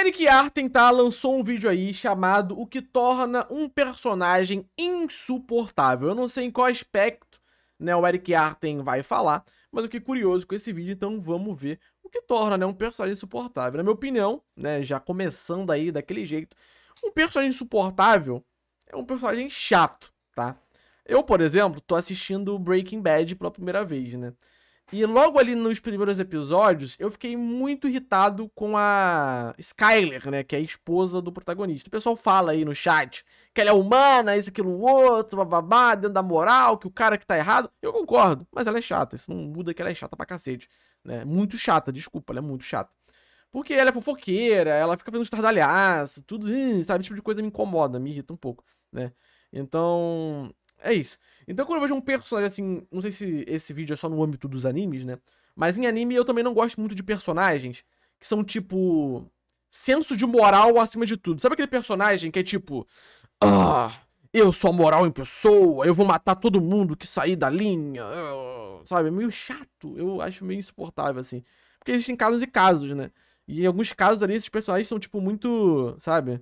Eric Arten tá, lançou um vídeo aí chamado O que torna um personagem insuportável. Eu não sei em qual aspecto né, o Eric Arten vai falar, mas eu fiquei curioso com esse vídeo, então vamos ver o que torna né, um personagem insuportável. Na minha opinião, né, já começando aí daquele jeito, um personagem insuportável é um personagem chato, tá? Eu, por exemplo, tô assistindo Breaking Bad pela primeira vez, né? E logo ali nos primeiros episódios, eu fiquei muito irritado com a Skyler, né? Que é a esposa do protagonista. O pessoal fala aí no chat que ela é humana, isso, aquilo, outro, bababá, dentro da moral, que o cara que tá errado. Eu concordo, mas ela é chata. Isso não muda que ela é chata pra cacete, né? Muito chata, desculpa, ela é muito chata. Porque ela é fofoqueira, ela fica fazendo estardalhaço, tudo, sabe? Esse tipo de coisa me incomoda, me irrita um pouco, né? Então, é isso. Então quando eu vejo um personagem assim, não sei se esse vídeo é só no âmbito dos animes, né? Mas em anime eu também não gosto muito de personagens que são tipo senso de moral acima de tudo. Sabe aquele personagem que é tipo, ah, eu sou a moral em pessoa, eu vou matar todo mundo que sair da linha. Sabe, é meio chato, eu acho meio insuportável assim. Porque existem casos e casos, né? E em alguns casos ali esses personagens são tipo muito, sabe,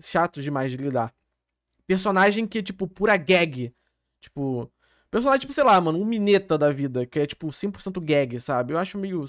chatos demais de lidar. Personagem que é, tipo, pura gag. Tipo. Personagem, tipo, sei lá, mano, um mineta da vida, que é, tipo, 100% gag, sabe? Eu acho meio.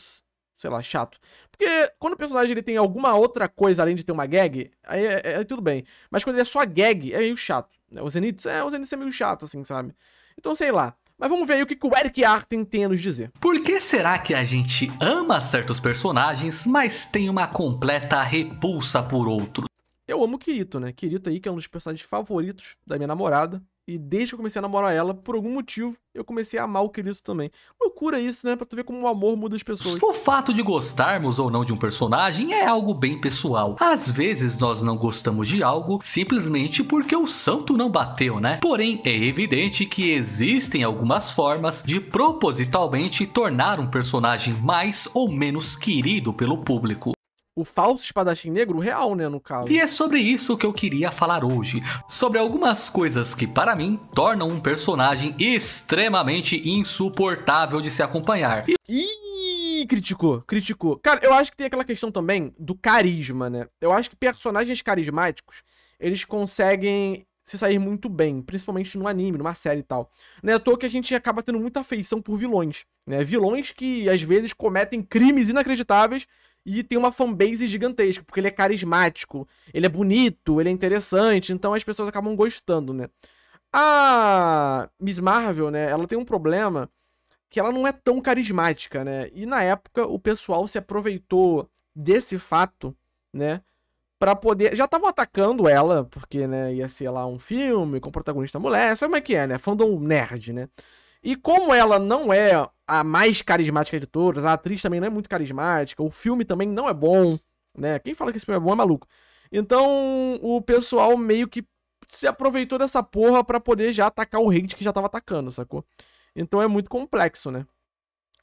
Sei lá, chato. Porque quando o personagem ele tem alguma outra coisa além de ter uma gag, aí, é, é, é tudo bem. Mas quando ele é só gag, é meio chato. Né? O Zenith é, o Zenith é meio chato, assim, sabe? Então, sei lá. Mas vamos ver aí o que, que o Eric Arten tem a nos dizer. Por que será que a gente ama certos personagens, mas tem uma completa repulsa por outros? Eu amo Kirito, né? Kirito aí, que é um dos personagens favoritos da minha namorada. E desde que eu comecei a namorar ela, por algum motivo, eu comecei a amar o Kirito também. Loucura isso, né? Pra tu ver como o amor muda as pessoas. O fato de gostarmos ou não de um personagem é algo bem pessoal. Às vezes nós não gostamos de algo simplesmente porque o santo não bateu, né? Porém, é evidente que existem algumas formas de propositalmente tornar um personagem mais ou menos querido pelo público o falso espadachim negro, real, né, no caso. E é sobre isso que eu queria falar hoje, sobre algumas coisas que para mim tornam um personagem extremamente insuportável de se acompanhar. E... Ih, criticou, criticou. Cara, eu acho que tem aquela questão também do carisma, né? Eu acho que personagens carismáticos, eles conseguem se sair muito bem, principalmente no anime, numa série e tal. Não é à toa que a gente acaba tendo muita afeição por vilões, né? Vilões que às vezes cometem crimes inacreditáveis e tem uma fanbase gigantesca, porque ele é carismático, ele é bonito, ele é interessante, então as pessoas acabam gostando, né? A Miss Marvel, né, ela tem um problema que ela não é tão carismática, né? E na época o pessoal se aproveitou desse fato, né? Pra poder. Já estavam atacando ela, porque, né, ia ser lá um filme com protagonista mulher, sabe como é que é, né? Fandom nerd, né? E como ela não é a mais carismática de todas, a atriz também não é muito carismática, o filme também não é bom, né? Quem fala que esse filme é bom é maluco. Então, o pessoal meio que se aproveitou dessa porra para poder já atacar o hate que já tava atacando, sacou? Então é muito complexo, né?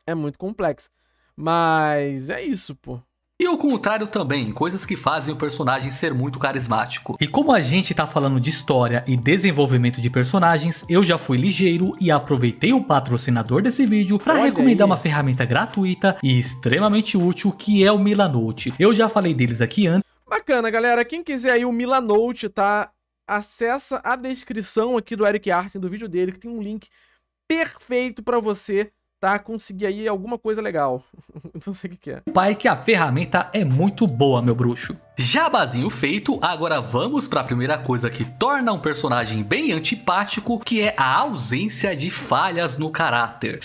É muito complexo. Mas é isso, pô. E o contrário também, coisas que fazem o personagem ser muito carismático. E como a gente tá falando de história e desenvolvimento de personagens, eu já fui ligeiro e aproveitei o patrocinador desse vídeo para recomendar aí. uma ferramenta gratuita e extremamente útil que é o Milanote. Eu já falei deles aqui antes. Bacana, galera. Quem quiser aí o Milanote, tá? Acessa a descrição aqui do Eric Arten, do vídeo dele, que tem um link perfeito para você tentar conseguir aí alguma coisa legal. Não sei o que, que é. Pai, que a ferramenta é muito boa, meu bruxo. já Jabazinho feito, agora vamos para a primeira coisa que torna um personagem bem antipático, que é a ausência de falhas no caráter.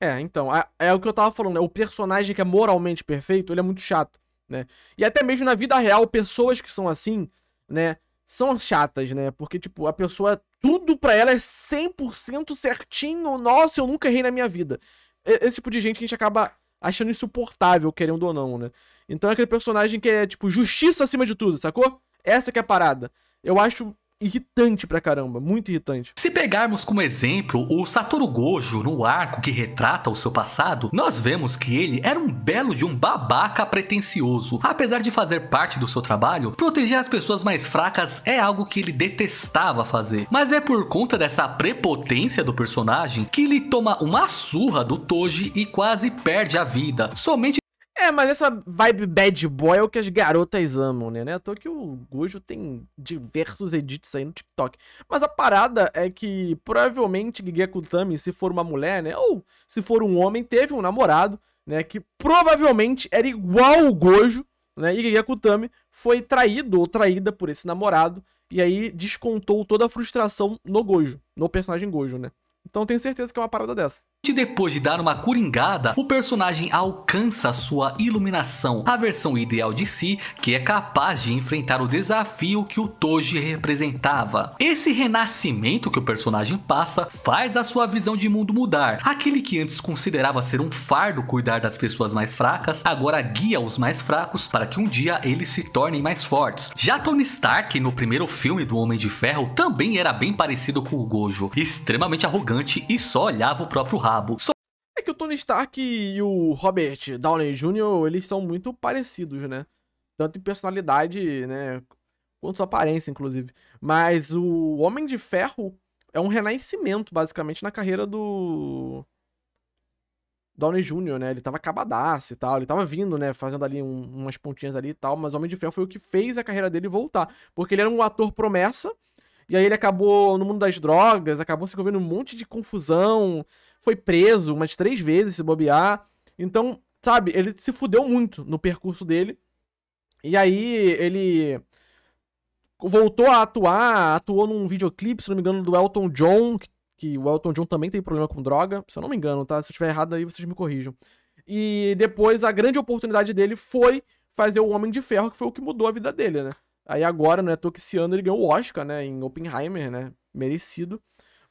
É, então, é, é o que eu tava falando, né? O personagem que é moralmente perfeito, ele é muito chato, né? E até mesmo na vida real, pessoas que são assim, né? são chatas, né? Porque, tipo, a pessoa, tudo pra ela é 100% certinho. Nossa, eu nunca errei na minha vida. Esse tipo de gente que a gente acaba achando insuportável, querendo ou não, né? Então é aquele personagem que é, tipo, justiça acima de tudo, sacou? Essa que é a parada. Eu acho irritante pra caramba, muito irritante. Se pegarmos como exemplo o Satoru Gojo no arco que retrata o seu passado, nós vemos que ele era um belo de um babaca pretensioso. Apesar de fazer parte do seu trabalho, proteger as pessoas mais fracas é algo que ele detestava fazer. Mas é por conta dessa prepotência do personagem que ele toma uma surra do Toji e quase perde a vida. Somente é, mas essa vibe bad boy é o que as garotas amam, né? Não é à toa que o Gojo tem diversos edits aí no TikTok. Mas a parada é que provavelmente Gigeku Tami, se for uma mulher, né? Ou se for um homem, teve um namorado, né? Que provavelmente era igual o Gojo, né? E Gigeku Tami foi traído ou traída por esse namorado. E aí descontou toda a frustração no Gojo, no personagem Gojo, né? Então tenho certeza que é uma parada dessa. E depois de dar uma coringada, o personagem alcança sua iluminação, a versão ideal de si, que é capaz de enfrentar o desafio que o Toji representava. Esse renascimento que o personagem passa faz a sua visão de mundo mudar. Aquele que antes considerava ser um fardo cuidar das pessoas mais fracas, agora guia os mais fracos para que um dia eles se tornem mais fortes. Já Tony Stark, no primeiro filme do Homem de Ferro, também era bem parecido com o Gojo, extremamente arrogante e só olhava o próprio rabo é que o Tony Stark e o Robert Downey Jr., eles são muito parecidos, né? Tanto em personalidade, né? Quanto sua aparência, inclusive. Mas o Homem de Ferro é um renascimento, basicamente, na carreira do. Downey Jr., né? Ele tava acabadaço e tal. Ele tava vindo, né? Fazendo ali um, umas pontinhas ali e tal. Mas o Homem de Ferro foi o que fez a carreira dele voltar. Porque ele era um ator promessa. E aí ele acabou no mundo das drogas, acabou se envolvendo um monte de confusão foi preso umas três vezes, se bobear. Então, sabe, ele se fudeu muito no percurso dele. E aí ele voltou a atuar, atuou num videoclipe, se não me engano, do Elton John, que, que o Elton John também tem problema com droga, se eu não me engano, tá? Se eu estiver errado aí, vocês me corrijam. E depois a grande oportunidade dele foi fazer o Homem de Ferro, que foi o que mudou a vida dele, né? Aí agora, né, ano ele ganhou o Oscar, né, em Oppenheimer, né? Merecido.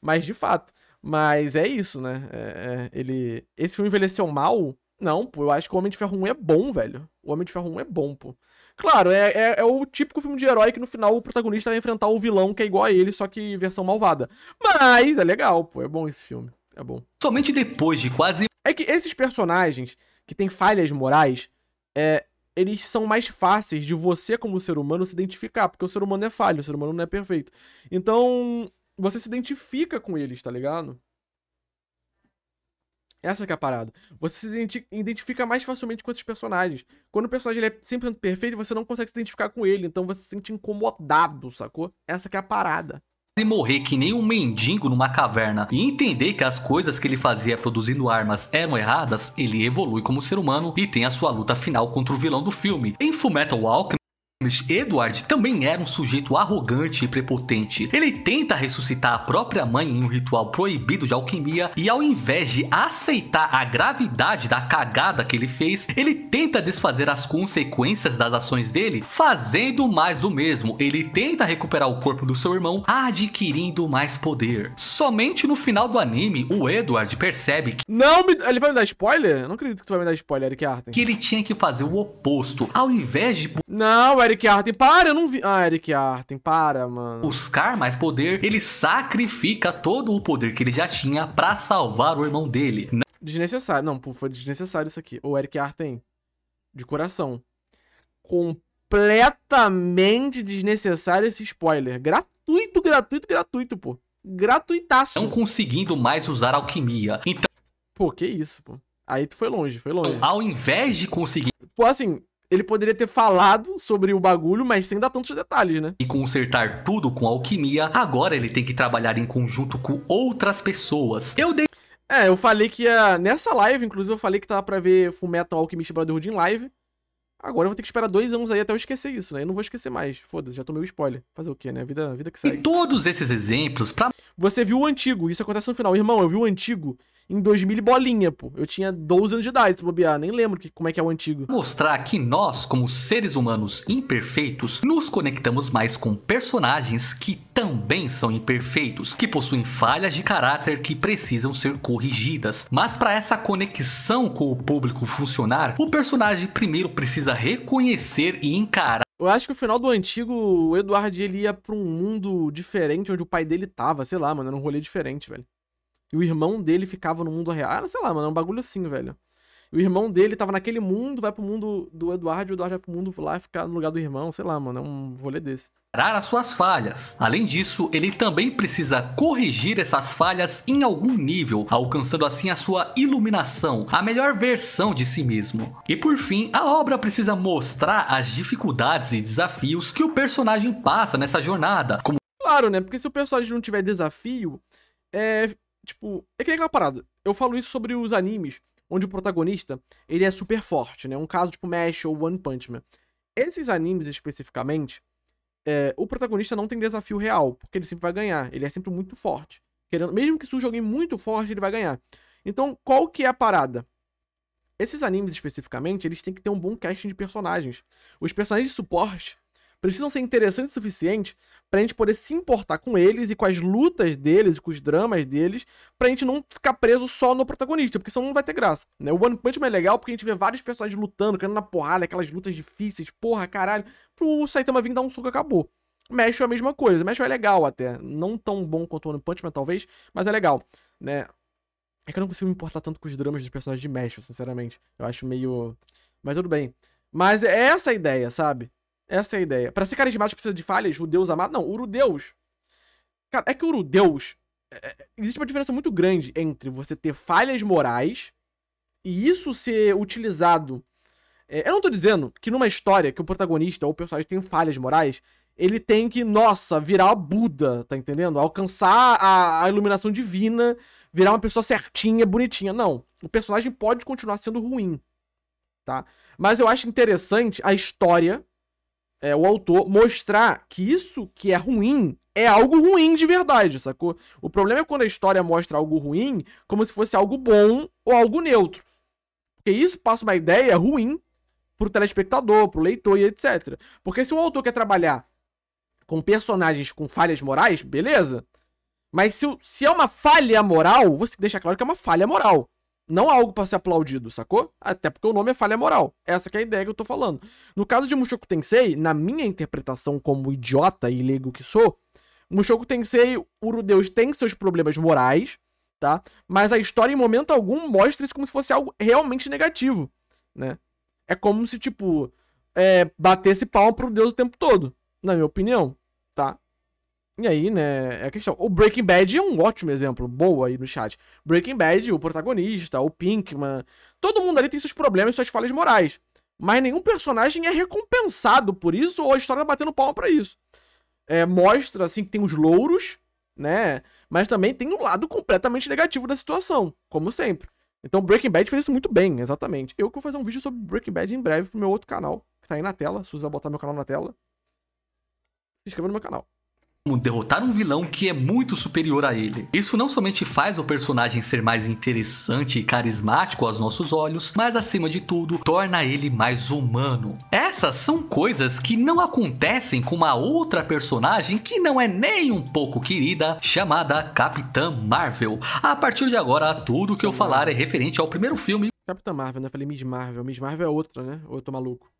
Mas de fato, mas é isso, né? É, é, ele. Esse filme envelheceu mal? Não, pô. Eu acho que o Homem de Ferro 1 é bom, velho. O Homem de Ferro 1 é bom, pô. Claro, é, é, é, o típico filme de herói que no final o protagonista vai enfrentar o vilão que é igual a ele, só que versão malvada. Mas é legal, pô, é bom esse filme. É bom. Somente depois de quase. É que esses personagens que têm falhas morais, é, eles são mais fáceis de você, como ser humano, se identificar, porque o ser humano é falho, o ser humano não é perfeito. Então, você se identifica com eles, tá ligado? Essa que é a parada. Você se identifica mais facilmente com esses personagens. Quando o personagem ele é 100% perfeito, você não consegue se identificar com ele. Então você se sente incomodado, sacou? Essa que é a parada e morrer que nem um mendigo numa caverna e entender que as coisas que ele fazia produzindo armas eram erradas, ele evolui como ser humano e tem a sua luta final contra o vilão do filme. Em Fullmetal Alchemist, Edward também era um sujeito arrogante e prepotente. Ele tenta ressuscitar a própria mãe em um ritual proibido de alquimia e ao invés de aceitar a gravidade da cagada que ele fez, ele tenta desfazer as consequências das ações dele, fazendo mais do mesmo. Ele tenta recuperar o corpo do seu irmão, adquirindo mais poder. Somente no final do anime, o Edward percebe que... Não, me... ele vai me dar spoiler? Eu não acredito que tu vai me dar spoiler, Eric Arten. Que ele tinha que fazer o oposto. Ao invés de... Não, é Eric Arten, para, eu não vi. Ah, Eric Arten, para, mano. Buscar mais poder, ele sacrifica todo o poder que ele já tinha para salvar o irmão dele. Desnecessário, não, pô, foi desnecessário isso aqui. O Eric Arten, de coração. Completamente desnecessário esse spoiler. Gratuito, gratuito, gratuito, pô. Gratuitaço. Não conseguindo mais usar alquimia. Então. Pô, que isso, pô. Aí tu foi longe, foi longe. Ao invés de conseguir. Pô, assim, ele poderia ter falado sobre o bagulho, mas sem dar tantos detalhes, né? E consertar tudo com alquimia, agora ele tem que trabalhar em conjunto com outras pessoas. Eu dei. É, eu falei que ia. Nessa live, inclusive, eu falei que tava pra ver Fullmetal Alchemist Brotherhood em live. Agora eu vou ter que esperar dois anos aí até eu esquecer isso, né? Eu não vou esquecer mais. Foda-se, já tomei o spoiler. Fazer o quê, né? Vida, vida que segue. E todos esses exemplos pra... Você viu o antigo, isso acontece no final. Irmão, eu vi o antigo em 2000 bolinha, pô. Eu tinha 12 anos de idade, se bobear, nem lembro que, como é que é o antigo. Mostrar que nós, como seres humanos imperfeitos, nos conectamos mais com personagens que também são imperfeitos, que possuem falhas de caráter que precisam ser corrigidas. Mas para essa conexão com o público funcionar, o personagem primeiro precisa reconhecer e encarar eu acho que o final do antigo, o Eduardo ele ia pra um mundo diferente onde o pai dele tava, sei lá, mano, era um rolê diferente, velho. E o irmão dele ficava no mundo real. Ah, sei lá, mano, é um bagulho assim, velho. E o irmão dele tava naquele mundo, vai pro mundo do Eduardo, e o Eduardo vai pro mundo lá e fica no lugar do irmão, sei lá, mano, é um rolê desse as suas falhas. Além disso, ele também precisa corrigir essas falhas em algum nível, alcançando assim a sua iluminação, a melhor versão de si mesmo. E por fim, a obra precisa mostrar as dificuldades e desafios que o personagem passa nessa jornada. Como... Claro, né? Porque se o personagem não tiver desafio, é, tipo, é que nem aquela parada. Eu falo isso sobre os animes, onde o protagonista, ele é super forte, né? Um caso tipo Mesh ou One Punch Man. Esses animes especificamente, é, o protagonista não tem desafio real, porque ele sempre vai ganhar. Ele é sempre muito forte. Querendo, mesmo que surja alguém muito forte, ele vai ganhar. Então, qual que é a parada? Esses animes especificamente, eles têm que ter um bom casting de personagens. Os personagens de suporte precisam ser interessantes o suficiente pra gente poder se importar com eles e com as lutas deles, com os dramas deles, pra gente não ficar preso só no protagonista, porque senão não vai ter graça, né? O One Punch Man é legal porque a gente vê vários personagens lutando, caindo na porrada, aquelas lutas difíceis, porra, caralho, pro Saitama vir dar um soco acabou. Mesh é a mesma coisa, Mesh é legal até, não tão bom quanto o One Punch Man talvez, mas é legal, né? É que eu não consigo me importar tanto com os dramas dos personagens de Mesh, sinceramente. Eu acho meio... Mas tudo bem. Mas é essa a ideia, sabe? Essa é a ideia. Para ser carismático precisa de falhas, judeus amados. Não, urudeus. Cara, é que urudeus. É, é, existe uma diferença muito grande entre você ter falhas morais e isso ser utilizado. É, eu não tô dizendo que numa história que o protagonista ou o personagem tem falhas morais, ele tem que, nossa, virar Buda, tá entendendo? Alcançar a, a iluminação divina, virar uma pessoa certinha, bonitinha. Não. O personagem pode continuar sendo ruim, tá? Mas eu acho interessante a história é, o autor mostrar que isso que é ruim é algo ruim de verdade, sacou? O problema é quando a história mostra algo ruim como se fosse algo bom ou algo neutro. Porque isso passa uma ideia ruim pro telespectador, pro leitor e etc. Porque se o autor quer trabalhar com personagens com falhas morais, beleza. Mas se, se é uma falha moral, você tem que deixar claro que é uma falha moral. Não algo para ser aplaudido, sacou? Até porque o nome é falha moral. Essa é a ideia que eu tô falando. No caso de Mushoku Tensei, na minha interpretação como idiota e leigo que sou, Mushoku Tensei, Urudeus tem seus problemas morais, tá? Mas a história em momento algum mostra isso como se fosse algo realmente negativo, né? É como se, tipo, é, batesse palma pro Deus o tempo todo, na minha opinião, tá? E aí, né, é a questão. O Breaking Bad é um ótimo exemplo, boa aí no chat. Breaking Bad, o protagonista, o Pinkman, todo mundo ali tem seus problemas suas falhas morais. Mas nenhum personagem é recompensado por isso ou a história tá batendo palma para isso. É, mostra, assim, que tem os louros, né, mas também tem o um lado completamente negativo da situação, como sempre. Então Breaking Bad fez isso muito bem, exatamente. Eu que vou fazer um vídeo sobre Breaking Bad em breve pro meu outro canal, que tá aí na tela, se você botar meu canal na tela. Se inscreva no meu canal como derrotar um vilão que é muito superior a ele. Isso não somente faz o personagem ser mais interessante e carismático aos nossos olhos, mas acima de tudo, torna ele mais humano. Essas são coisas que não acontecem com uma outra personagem que não é nem um pouco querida, chamada Capitã Marvel. A partir de agora, tudo que eu falar é referente ao primeiro filme. Capitã Marvel, né? Eu falei Miss Marvel. Miss Marvel é outra, né? Ou eu tô maluco?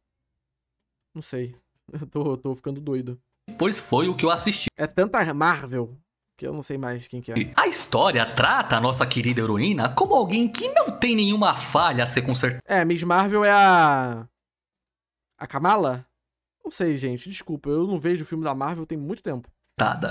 Não sei. Eu tô, tô ficando doido pois foi o que eu assisti. É tanta Marvel que eu não sei mais quem que é. A história trata a nossa querida heroína como alguém que não tem nenhuma falha a ser consertada. É, Miss Marvel é a. A Kamala? Não sei, gente, desculpa, eu não vejo o filme da Marvel tem muito tempo.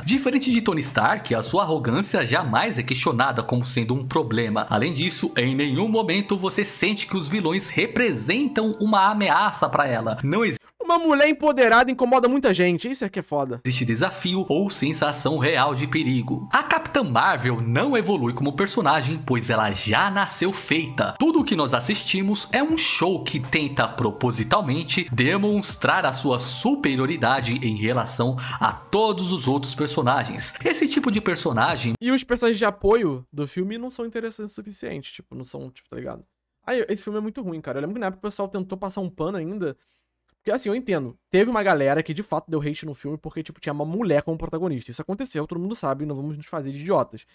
Diferente de Tony Stark, a sua arrogância jamais é questionada como sendo um problema. Além disso, em nenhum momento você sente que os vilões representam uma ameaça para ela. Não existe uma mulher empoderada incomoda muita gente, isso é que é foda. Existe desafio ou sensação real de perigo. A Capitã Marvel não evolui como personagem, pois ela já nasceu feita. Tudo o que nós assistimos é um show que tenta propositalmente demonstrar a sua superioridade em relação a todos os outros personagens. Esse tipo de personagem... E os personagens de apoio do filme não são interessantes o suficiente, tipo, não são, tipo, tá ligado? Aí, esse filme é muito ruim, cara. Eu lembro que na época o pessoal tentou passar um pano ainda porque assim, eu entendo. Teve uma galera que de fato deu hate no filme porque, tipo, tinha uma mulher como protagonista. Isso aconteceu, todo mundo sabe, não vamos nos fazer de idiotas.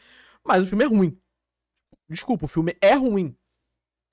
Mas o filme é ruim. Desculpa, o filme é ruim.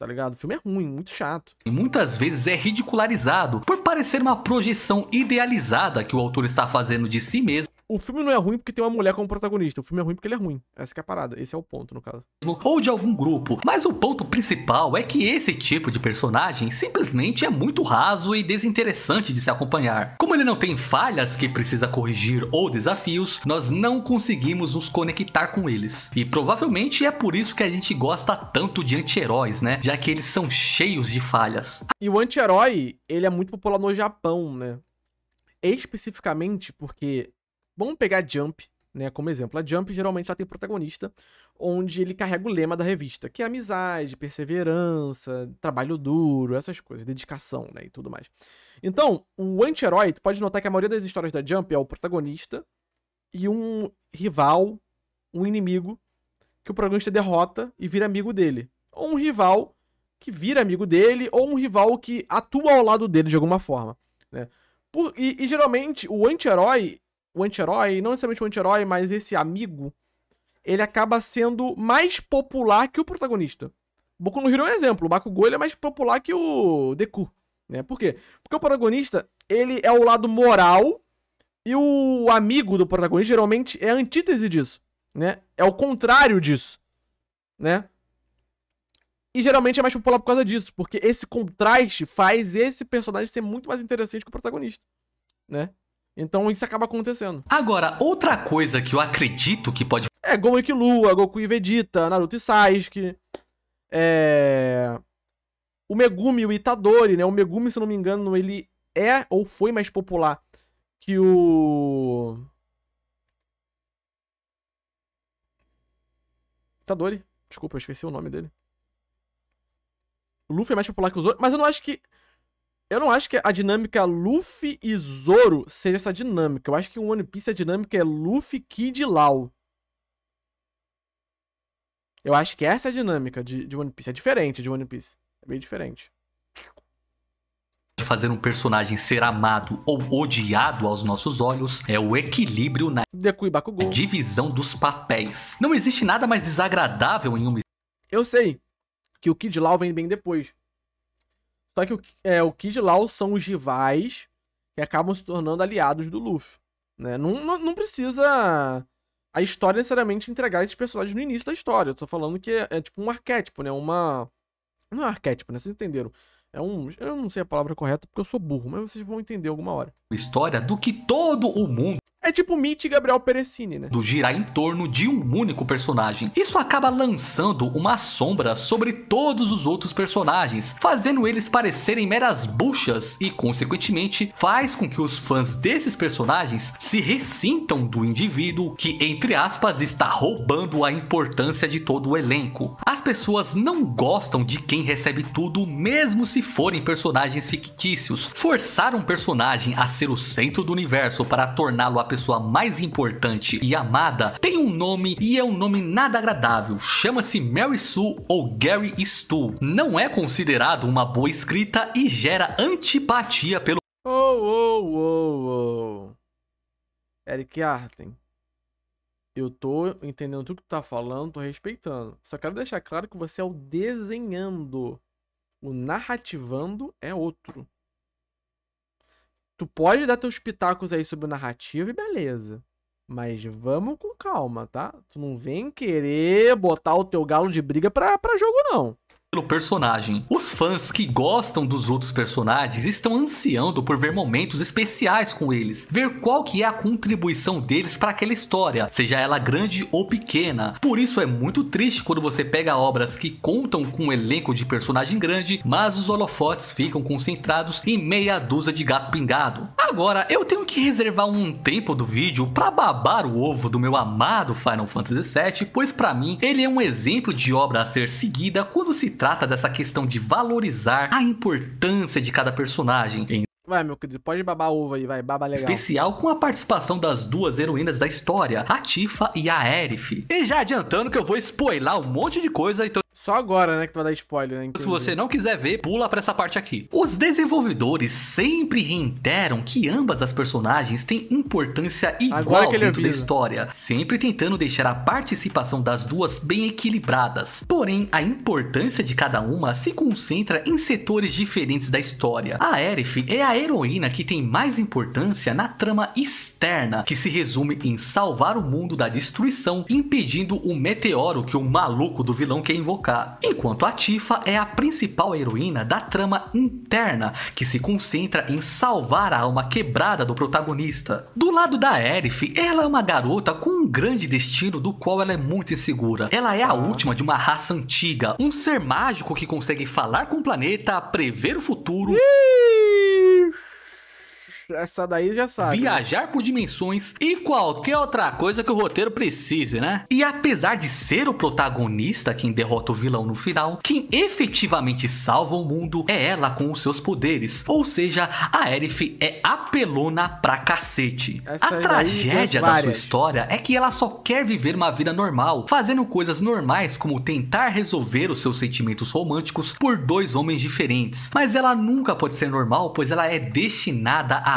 Tá ligado? O filme é ruim, muito chato. E muitas vezes é ridicularizado por parecer uma projeção idealizada que o autor está fazendo de si mesmo. O filme não é ruim porque tem uma mulher como protagonista. O filme é ruim porque ele é ruim. Essa é a parada. Esse é o ponto, no caso. Ou de algum grupo. Mas o ponto principal é que esse tipo de personagem simplesmente é muito raso e desinteressante de se acompanhar. Como ele não tem falhas que precisa corrigir ou desafios, nós não conseguimos nos conectar com eles. E provavelmente é por isso que a gente gosta tanto de anti-heróis, né? Já que eles são cheios de falhas. E o anti-herói, ele é muito popular no Japão, né? especificamente porque Vamos pegar Jump, né, como exemplo. A Jump geralmente ela tem protagonista onde ele carrega o lema da revista, que é amizade, perseverança, trabalho duro, essas coisas, dedicação, né, e tudo mais. Então, o anti-herói, pode notar que a maioria das histórias da Jump é o protagonista e um rival, um inimigo que o protagonista derrota e vira amigo dele, ou um rival que vira amigo dele, ou um rival que atua ao lado dele de alguma forma, né? Por, e, e, geralmente o anti-herói o anti-herói, não necessariamente o anti-herói, mas esse amigo, ele acaba sendo mais popular que o protagonista. Boku no Hero é um exemplo. O Bakugou ele é mais popular que o Deku. Né? Por quê? Porque o protagonista, ele é o lado moral e o amigo do protagonista geralmente é a antítese disso. Né? É o contrário disso. Né? E geralmente é mais popular por causa disso, porque esse contraste faz esse personagem ser muito mais interessante que o protagonista, né? Então isso acaba acontecendo. Agora, outra coisa que eu acredito que pode. É Gomu e Goku e Vegeta, Naruto e Sasuke. É. O Megumi e o Itadori, né? O Megumi, se não me engano, ele é ou foi mais popular que o. Itadori. Desculpa, eu esqueci o nome dele. O Luffy é mais popular que os outros, mas eu não acho que eu não acho que a dinâmica Luffy e Zoro seja essa dinâmica. Eu acho que em One Piece a dinâmica é Luffy, Kid e Lau. Eu acho que essa é a dinâmica de, de One Piece. É diferente de One Piece. É bem diferente. Fazer um personagem ser amado ou odiado aos nossos olhos é o equilíbrio na divisão dos papéis. Não existe nada mais desagradável em uma. Eu sei que o Kid Lau vem bem depois. Só que o, é, o Kid Lao são os rivais que acabam se tornando aliados do Luffy. Né? Não, não, não, precisa a história necessariamente entregar esses personagens no início da história. Eu tô falando que é, é tipo um arquétipo, né? Uma. Não é um arquétipo, né? Vocês entenderam. É um. Eu não sei a palavra correta porque eu sou burro, mas vocês vão entender alguma hora. História do que todo o mundo é tipo o e Gabriel Perecini, né? Do girar em torno de um único personagem. Isso acaba lançando uma sombra sobre todos os outros personagens, fazendo eles parecerem meras buchas e, consequentemente, faz com que os fãs desses personagens se ressintam do indivíduo que, entre aspas, está roubando a importância de todo o elenco. As pessoas não gostam de quem recebe tudo, mesmo se forem personagens fictícios. Forçar um personagem a ser o centro do universo para torná-lo a pessoa pessoa mais importante e amada, tem um nome e é um nome nada agradável. Chama-se Mary Sue ou Gary Stu. Não é considerado uma boa escrita e gera antipatia pelo. Oh, oh, oh, oh. Eric Arten. Eu tô entendendo tudo que tu tá falando, tô respeitando. Só quero deixar claro que você é o desenhando. O narrativando é outro. Tu pode dar teus pitacos aí sobre narrativa e beleza. Mas vamos com calma, tá? Tu não vem querer botar o teu galo de briga pra, pra jogo, não pelo personagem. Os fãs que gostam dos outros personagens estão ansiando por ver momentos especiais com eles, ver qual que é a contribuição deles para aquela história, seja ela grande ou pequena. Por isso é muito triste quando você pega obras que contam com um elenco de personagem grande, mas os holofotes ficam concentrados em meia dúzia de gato pingado. Agora, eu tenho que reservar um tempo do vídeo para babar o ovo do meu amado Final Fantasy VII, pois para mim ele é um exemplo de obra a ser seguida quando se trata dessa questão de valorizar a importância de cada personagem Vai, meu querido, pode babar ovo aí, vai, baba legal. Especial com a participação das duas heroínas da história, a Tifa e a Erif. E já adiantando que eu vou spoilar um monte de coisa, então só agora, né, que tu vai dar spoiler, né? Entendi. Se você não quiser ver, pula para essa parte aqui. Os desenvolvedores sempre reiteram que ambas as personagens têm importância igual dentro avisa. da história, sempre tentando deixar a participação das duas bem equilibradas. Porém, a importância de cada uma se concentra em setores diferentes da história. A Aerith é a heroína que tem mais importância na trama externa, que se resume em salvar o mundo da destruição, impedindo o meteoro que o maluco do vilão quer invocar enquanto a Tifa é a principal heroína da trama interna, que se concentra em salvar a alma quebrada do protagonista. Do lado da Aerith, ela é uma garota com um grande destino do qual ela é muito insegura. Ela é a ah. última de uma raça antiga, um ser mágico que consegue falar com o planeta, prever o futuro essa daí já sabe. Né? Viajar né? por dimensões e qualquer outra coisa que o roteiro precise, né? E apesar de ser o protagonista quem derrota o vilão no final, quem efetivamente salva o mundo é ela com os seus poderes. Ou seja, a Elif é apelona pra cacete. Essa a tragédia da sua história é que ela só quer viver uma vida normal, fazendo coisas normais como tentar resolver os seus sentimentos românticos por dois homens diferentes. Mas ela nunca pode ser normal, pois ela é destinada a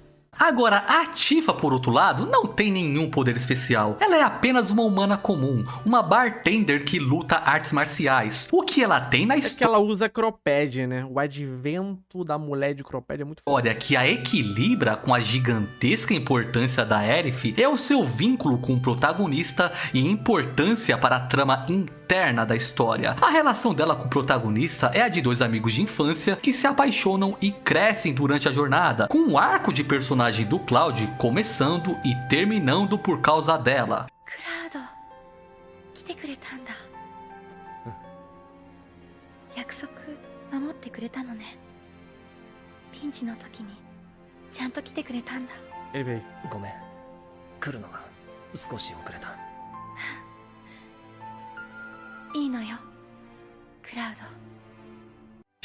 Agora, a Tifa, por outro lado, não tem nenhum poder especial. Ela é apenas uma humana comum, uma bartender que luta artes marciais. O que ela tem na história... É que ela usa acropédia, né? O advento da mulher de acropédia é muito... Olha, que a equilibra com a gigantesca importância da Aerith é o seu vínculo com o protagonista e importância para a trama inteira interna da história. A relação dela com o protagonista é a de dois amigos de infância que se apaixonam e crescem durante a jornada, com o um arco de personagem do Cloud começando e terminando por causa dela. Cloud, 来てくれたんだ。約束守ってくれたのね。ピンチの時にちゃんと来てくれたんだ。エベイ、ごめん。来るのが少し遅れた。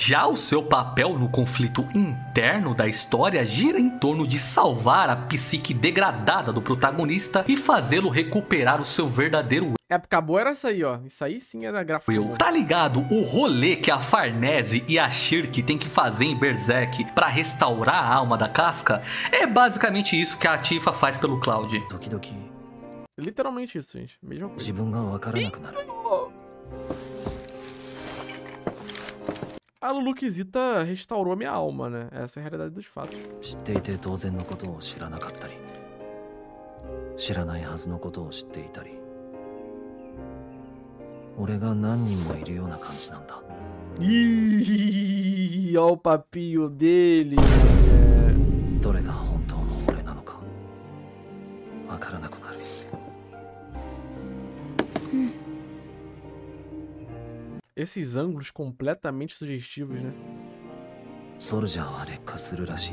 já o seu papel no conflito interno da história gira em torno de salvar a psique degradada do protagonista e fazê-lo recuperar o seu verdadeiro é, acabou era essa aí, ó. Isso aí sim era grafona. Tá ligado o rolê que a Farnese e a Shirk tem que fazer em Berserk para restaurar a alma da casca? É basicamente isso que a Tifa faz pelo Cloud. Literalmente isso, gente. Mesma coisa. A Lulu Kizita restaurou a minha alma, né? Essa é a realidade dos fatos. Ih, olha o papinho dele. どれが本当の俺なのかわからなく Esses ângulos completamente sugestivos, né? ソルジャーは劣化するらしい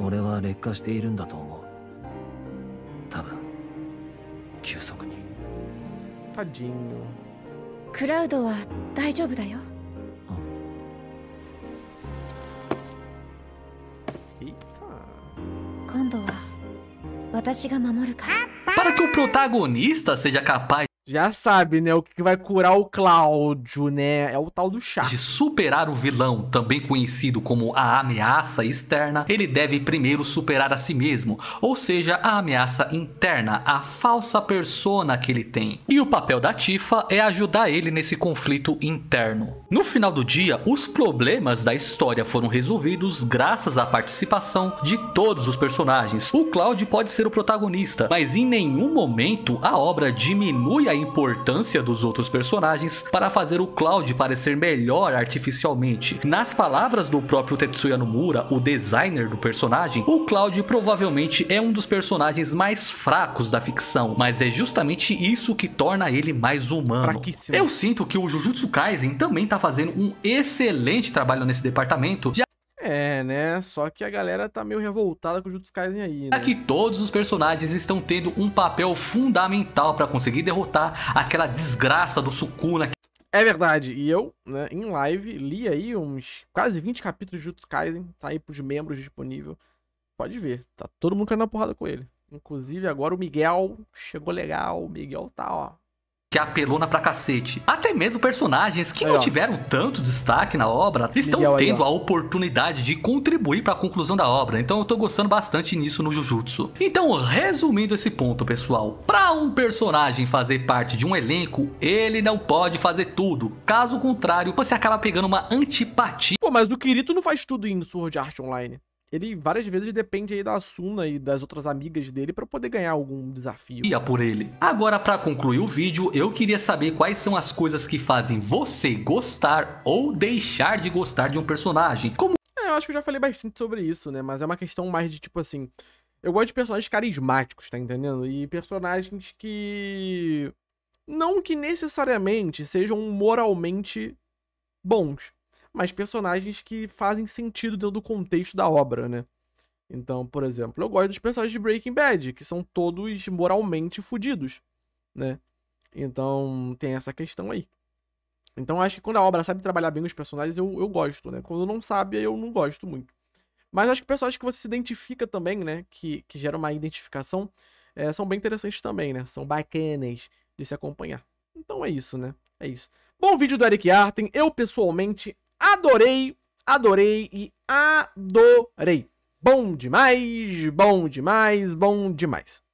俺は劣化しているんだと思う多分急速に t a d i n o クラウドは大丈夫だよ e i a 今度は私が守るか Para que o protagonista seja capaz já sabe, né? O que vai curar o Cláudio, né? É o tal do chá. De superar o vilão, também conhecido como a ameaça externa, ele deve primeiro superar a si mesmo, ou seja, a ameaça interna, a falsa persona que ele tem. E o papel da Tifa é ajudar ele nesse conflito interno. No final do dia, os problemas da história foram resolvidos graças à participação de todos os personagens. O Cláudio pode ser o protagonista, mas em nenhum momento a obra diminui a a importância dos outros personagens para fazer o Cloud parecer melhor artificialmente. Nas palavras do próprio Tetsuya Nomura, o designer do personagem, o Cloud provavelmente é um dos personagens mais fracos da ficção, mas é justamente isso que torna ele mais humano. Eu sinto que o Jujutsu Kaisen também está fazendo um excelente trabalho nesse departamento, já é, né? Só que a galera tá meio revoltada com o Jutsu Kaisen aí, né? Aqui todos os personagens estão tendo um papel fundamental para conseguir derrotar aquela desgraça do Sukuna. É verdade. E eu, né, em live, li aí uns quase 20 capítulos de Jutsu Kaisen, tá aí pros membros disponível. Pode ver, tá todo mundo caindo na porrada com ele. Inclusive agora o Miguel chegou legal, o Miguel tá, ó, que é apelona pra cacete. Até mesmo personagens que aí, não ó. tiveram tanto destaque na obra estão Miguel, tendo aí, a oportunidade de contribuir para a conclusão da obra. Então eu tô gostando bastante nisso no Jujutsu. Então, resumindo esse ponto, pessoal, para um personagem fazer parte de um elenco, ele não pode fazer tudo. Caso contrário, você acaba pegando uma antipatia. Pô, mas o Kirito não faz tudo em Sword Art Online ele várias vezes depende aí da Suna e das outras amigas dele para poder ganhar algum desafio. Ia né? por ele. Agora, para concluir o vídeo, eu queria saber quais são as coisas que fazem você gostar ou deixar de gostar de um personagem. Como... É, eu acho que eu já falei bastante sobre isso, né? Mas é uma questão mais de tipo assim. Eu gosto de personagens carismáticos, tá entendendo? E personagens que. Não que necessariamente sejam moralmente bons mas personagens que fazem sentido dentro do contexto da obra, né? Então, por exemplo, eu gosto dos personagens de Breaking Bad, que são todos moralmente fodidos, né? Então, tem essa questão aí. Então, acho que quando a obra sabe trabalhar bem os personagens, eu, eu gosto, né? Quando não sabe, eu não gosto muito. Mas acho que personagens que você se identifica também, né? Que, que gera uma identificação, é, são bem interessantes também, né? São bacanas de se acompanhar. Então é isso, né? É isso. Bom vídeo do Eric Arten. Eu, pessoalmente, Adorei, adorei e adorei. Bom demais, bom demais, bom demais.